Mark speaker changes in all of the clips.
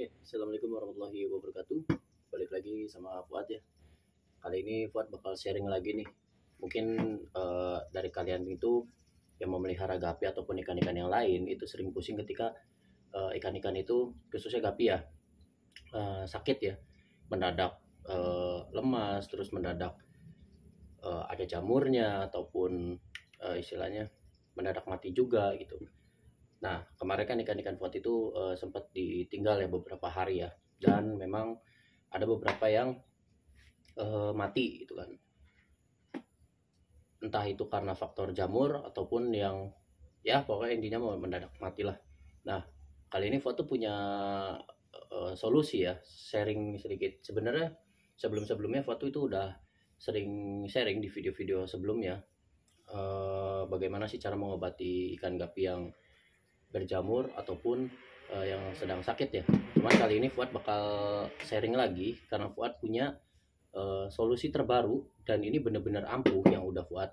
Speaker 1: Oke, Assalamualaikum warahmatullahi wabarakatuh. Balik lagi sama Fuad ya. Kali ini Fuad bakal sharing lagi nih. Mungkin uh, dari kalian itu yang memelihara gapi ataupun ikan-ikan yang lain itu sering pusing ketika uh, ikan-ikan itu khususnya gapi ya uh, sakit ya, mendadak uh, lemas, terus mendadak uh, ada jamurnya ataupun uh, istilahnya mendadak mati juga gitu. Nah, kemarin kan ikan-ikan kuat itu uh, sempat ditinggal ya beberapa hari ya. Dan memang ada beberapa yang uh, mati gitu kan. Entah itu karena faktor jamur ataupun yang ya pokoknya intinya mau mendadak mati lah. Nah, kali ini foto punya uh, solusi ya, sharing sedikit. Sebenarnya sebelum-sebelumnya foto itu udah sering sharing di video-video sebelumnya uh, bagaimana sih cara mengobati ikan gapi yang berjamur ataupun uh, yang sedang sakit ya. Cuman kali ini Fuad bakal sharing lagi karena Fuad punya uh, solusi terbaru dan ini bener-bener ampuh yang udah Fuad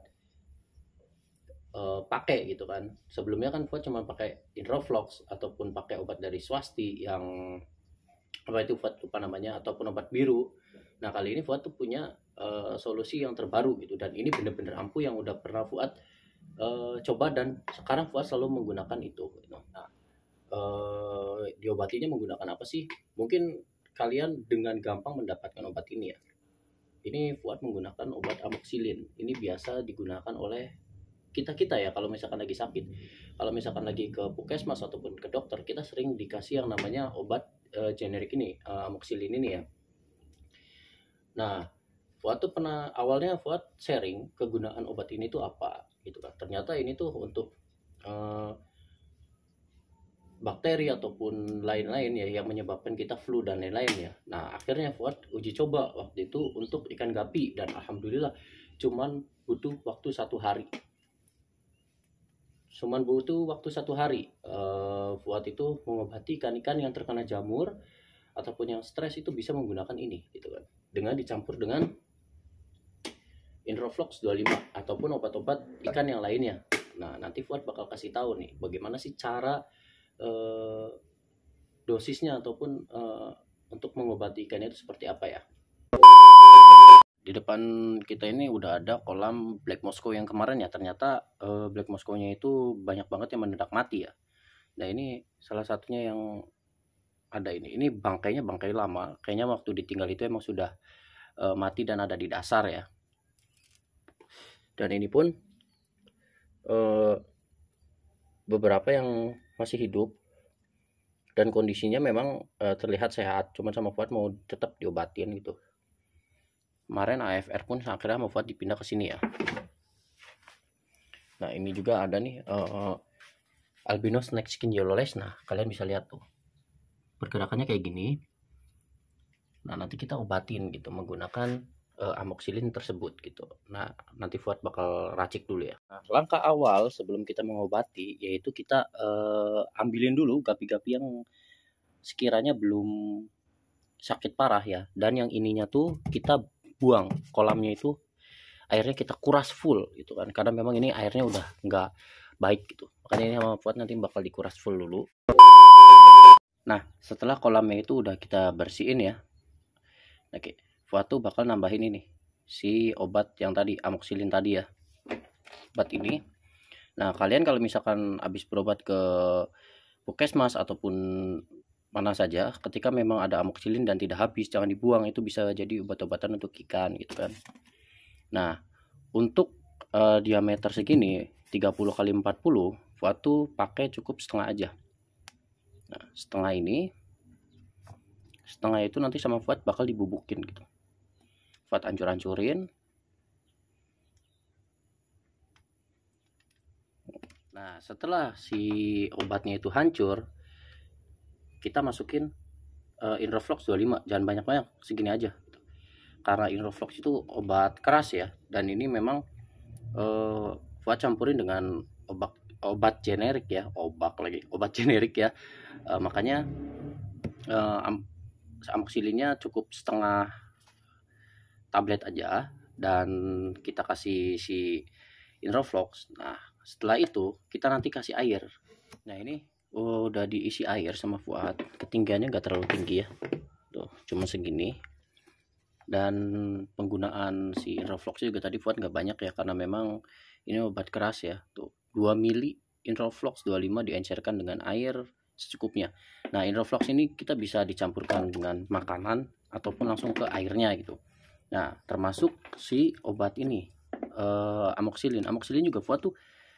Speaker 1: uh, pakai gitu kan. Sebelumnya kan Fuad cuma pakai Introvlox ataupun pakai obat dari Swasti yang apa itu Fuad lupa namanya ataupun obat biru. Nah kali ini Fuad tuh punya uh, solusi yang terbaru gitu dan ini bener-bener ampuh yang udah pernah Fuad uh, coba dan sekarang Fuad selalu menggunakan itu gitu. nah uh, diobatinya menggunakan apa sih mungkin kalian dengan gampang mendapatkan obat ini ya ini Fuad menggunakan obat amoksilin ini biasa digunakan oleh kita kita ya kalau misalkan lagi sakit kalau misalkan lagi ke puskesmas ataupun ke dokter kita sering dikasih yang namanya obat uh, generik ini uh, amoxilin ini ya nah Fuad tuh pernah awalnya Fuad sharing kegunaan obat ini tuh apa gitu kan ternyata ini tuh untuk uh, bakteri ataupun lain-lain ya yang menyebabkan kita flu dan lain-lain ya. Nah akhirnya Fuad uji coba waktu itu untuk ikan gapi dan alhamdulillah cuman butuh waktu satu hari. Cuman butuh waktu satu hari. Uh, itu mengobati ikan-ikan yang terkena jamur ataupun yang stres itu bisa menggunakan ini gitu kan. Dengan dicampur dengan Introvlox 25 ataupun obat-obat ikan yang lainnya. Nah, nanti Fuad bakal kasih tahu nih bagaimana sih cara eh, dosisnya ataupun eh, untuk mengobati ikannya itu seperti apa ya. Di depan kita ini udah ada kolam Black Moscow yang kemarin ya. Ternyata eh, Black Moscow-nya itu banyak banget yang mendadak mati ya. Nah, ini salah satunya yang ada ini. Ini bangkainya bangkai lama. Kayaknya waktu ditinggal itu emang sudah eh, mati dan ada di dasar ya dan ini pun eh, beberapa yang masih hidup dan kondisinya memang eh, terlihat sehat cuman sama Fuad mau tetap diobatin gitu kemarin AFR pun akhirnya mau Fuad dipindah ke sini ya nah ini juga ada nih eh, albino snack skin yellowless nah kalian bisa lihat tuh pergerakannya kayak gini nah nanti kita obatin gitu menggunakan uh, eh, amoksilin tersebut gitu. Nah, nanti Fuad bakal racik dulu ya. Nah, langkah awal sebelum kita mengobati yaitu kita uh, ambilin dulu gapi-gapi yang sekiranya belum sakit parah ya dan yang ininya tuh kita buang kolamnya itu airnya kita kuras full gitu kan karena memang ini airnya udah nggak baik gitu makanya ini sama Fuad nanti bakal dikuras full dulu nah setelah kolamnya itu udah kita bersihin ya oke okay Fatu bakal nambahin ini si obat yang tadi amoksilin tadi ya obat ini nah kalian kalau misalkan habis berobat ke puskesmas ataupun mana saja ketika memang ada amoksilin dan tidak habis jangan dibuang itu bisa jadi obat-obatan untuk ikan gitu kan nah untuk uh, diameter segini 30 kali 40 Fatu pakai cukup setengah aja nah setengah ini setengah itu nanti sama buat bakal dibubukin gitu buat ancur-ancurin nah setelah si obatnya itu hancur kita masukin uh, Inroflox 25 jangan banyak-banyak segini aja karena Inroflox itu obat keras ya dan ini memang uh, buat campurin dengan obat obat generik ya obat lagi obat generik ya uh, makanya uh, amoksilinnya cukup setengah tablet aja dan kita kasih si inroflox. Nah, setelah itu kita nanti kasih air. Nah, ini oh, udah diisi air sama Fuad. Ketinggiannya nggak terlalu tinggi ya. Tuh, cuma segini. Dan penggunaan si inroflox juga tadi Fuad nggak banyak ya karena memang ini obat keras ya. Tuh, 2 mili Inroflox 25 diencerkan dengan air secukupnya. Nah, inroflox ini kita bisa dicampurkan dengan makanan ataupun langsung ke airnya gitu. Nah, termasuk si obat ini eh, amoxilin. Amoxilin juga kuat tuh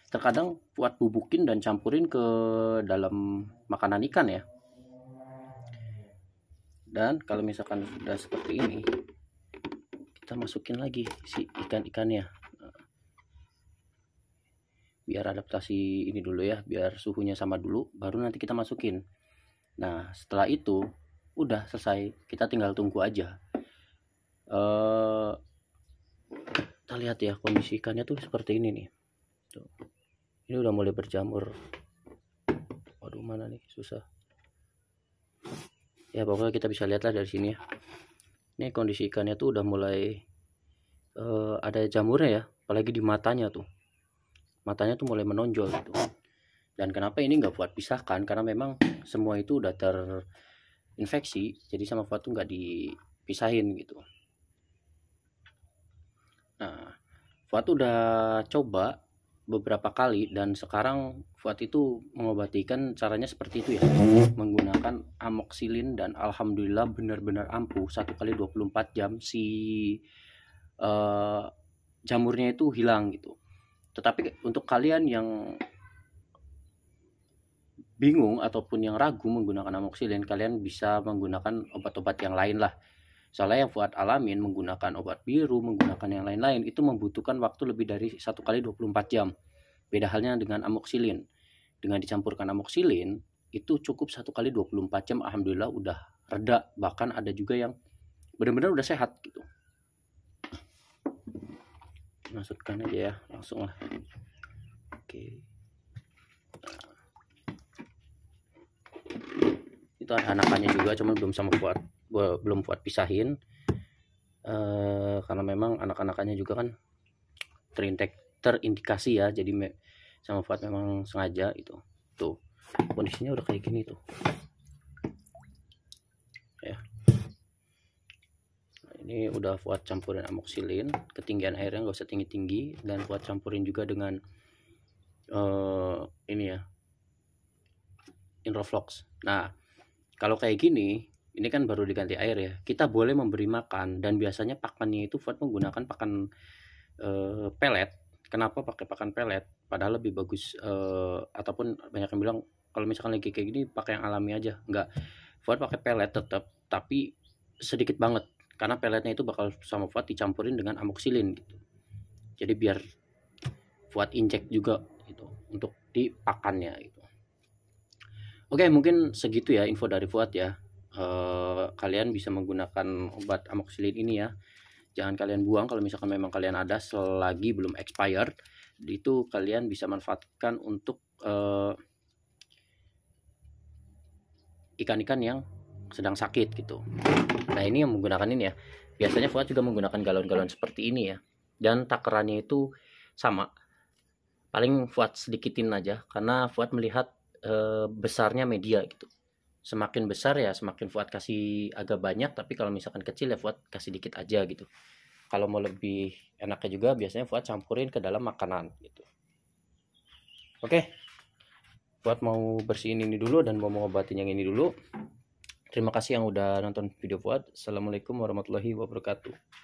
Speaker 1: terkadang kuat bubukin dan campurin ke dalam makanan ikan ya. Dan kalau misalkan sudah seperti ini, kita masukin lagi si ikan-ikannya. Biar adaptasi ini dulu ya, biar suhunya sama dulu, baru nanti kita masukin. Nah, setelah itu udah selesai, kita tinggal tunggu aja. Eh, kita lihat ya kondisi ikannya tuh seperti ini nih tuh. ini udah mulai berjamur waduh mana nih susah ya pokoknya kita bisa lihat lah dari sini ya ini kondisi ikannya tuh udah mulai uh, ada jamurnya ya apalagi di matanya tuh matanya tuh mulai menonjol gitu dan kenapa ini nggak buat pisahkan karena memang semua itu udah terinfeksi jadi sama Fuad nggak dipisahin gitu Nah, Fuad udah coba beberapa kali dan sekarang Fuad itu mengobatikan caranya seperti itu ya menggunakan amoksilin dan alhamdulillah benar-benar ampuh satu kali 24 jam si uh, jamurnya itu hilang gitu tetapi untuk kalian yang bingung ataupun yang ragu menggunakan amoksilin kalian bisa menggunakan obat-obat yang lain lah Soalnya yang Fuad alamin menggunakan obat biru, menggunakan yang lain-lain itu membutuhkan waktu lebih dari satu kali 24 jam. Beda halnya dengan amoksilin. Dengan dicampurkan amoksilin itu cukup satu kali 24 jam alhamdulillah udah reda bahkan ada juga yang benar-benar udah sehat gitu masukkan aja ya langsung lah oke itu ada anakannya juga cuman belum sama kuat gue belum buat pisahin uh, karena memang anak-anakannya juga kan terintek terindikasi ya jadi me, sama Fuad memang sengaja itu tuh kondisinya udah kayak gini tuh ya nah, ini udah buat campurin amoksilin ketinggian airnya nggak usah tinggi-tinggi dan buat campurin juga dengan uh, ini ya Inroflox nah kalau kayak gini ini kan baru diganti air ya kita boleh memberi makan dan biasanya pakannya itu Ford menggunakan pakan e, pelet kenapa pakai pakan pelet padahal lebih bagus e, ataupun banyak yang bilang kalau misalkan lagi kayak gini pakai yang alami aja enggak Ford pakai pelet tetap tapi sedikit banget karena peletnya itu bakal sama Ford dicampurin dengan amoksilin gitu jadi biar Ford injek juga gitu untuk di pakannya gitu Oke, mungkin segitu ya info dari Fuad ya. Eh, kalian bisa menggunakan obat amoxicillin ini ya jangan kalian buang kalau misalkan memang kalian ada selagi belum expired itu kalian bisa manfaatkan untuk eh, ikan-ikan uh, yang sedang sakit gitu nah ini yang menggunakan ini ya biasanya Fuad juga menggunakan galon-galon seperti ini ya dan takarannya itu sama paling Fuad sedikitin aja karena Fuad melihat uh, besarnya media gitu semakin besar ya semakin Fuad kasih agak banyak tapi kalau misalkan kecil ya Fuad kasih dikit aja gitu kalau mau lebih enaknya juga biasanya Fuad campurin ke dalam makanan gitu oke okay. Fuad mau bersihin ini dulu dan mau mengobatin yang ini dulu terima kasih yang udah nonton video Fuad assalamualaikum warahmatullahi wabarakatuh